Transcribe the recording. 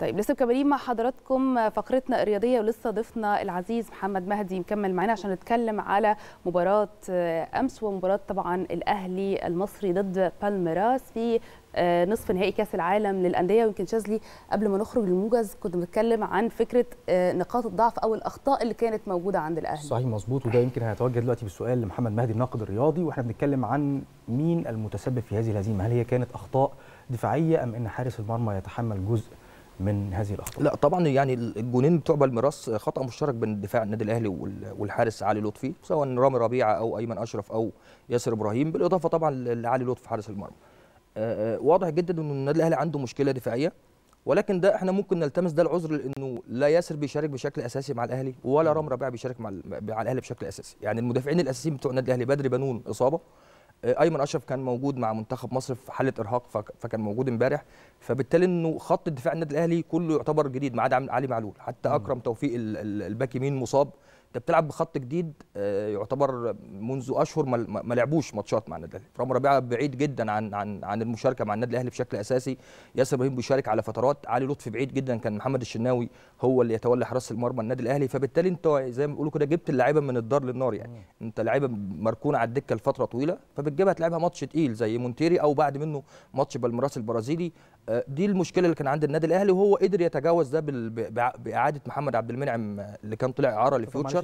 طيب لسه مكملين مع حضراتكم فقرتنا الرياضيه ولسه ضيفنا العزيز محمد مهدي مكمل معانا عشان نتكلم على مباراه آه، امس ومباراه طبعا الاهلي المصري ضد بالميراس في آه، نصف نهائي كاس العالم للانديه ويمكن شاذلي قبل ما نخرج للموجز كنت بتكلم عن فكره آه، نقاط الضعف او الاخطاء اللي كانت موجوده عند الاهلي صحيح مظبوط وده يمكن هيتوجه دلوقتي بالسؤال لمحمد مهدي الناقد الرياضي واحنا بنتكلم عن مين المتسبب في هذه الهزيمه هل هي كانت اخطاء دفاعيه ام ان حارس المرمى يتحمل جزء من هذه الاخطاء؟ لا طبعا يعني الجونين بتوع بالميراس خطا مشترك بين دفاع النادي الاهلي والحارس علي لطفي سواء رامي ربيعه او ايمن اشرف او ياسر ابراهيم بالاضافه طبعا لعلي لطفي حارس المرمى. آه، آه، واضح جدا ان النادي الاهلي عنده مشكله دفاعيه ولكن ده احنا ممكن نلتمس ده العذر لانه لا ياسر بيشارك بشكل اساسي مع الاهلي ولا رامي ربيعه بيشارك مع, مع الاهلي بشكل اساسي، يعني المدافعين الاساسيين بتوع النادي الاهلي بدري بنون اصابه آه، ايمن اشرف كان موجود مع منتخب مصر في حاله ارهاق فكان موجود امبارح فبالتالي انه خط دفاع النادي الاهلي كله يعتبر جديد ما عدا علي معلول حتى اكرم توفيق الباك يمين مصاب انت بتلعب بخط جديد آه، يعتبر منذ اشهر ما لعبوش ماتشات مع النادي الاهلي رامي ربيعه بعيد جدا عن عن عن المشاركه مع النادي الاهلي بشكل اساسي ياسر ابراهيم بيشارك على فترات علي لطفي بعيد جدا كان محمد الشناوي هو اللي يتولى حراسه المرمى النادي الاهلي فبالتالي انت زي ما بيقولوا كده جبت اللعيبه من الدار للنار يعني انت لعيبه مركونه على الدكه لفتره طويله فبتجيبها تلعبها ماتش تقيل زي مونتيري او بعد منه ماتش بالميراس البرازيلي آه، دي المشكله اللي كان عند النادي الاهلي وهو قدر يتجاوز ده باعاده محمد عبد المنعم آه، اللي كان طلع اعاره لفيوتشر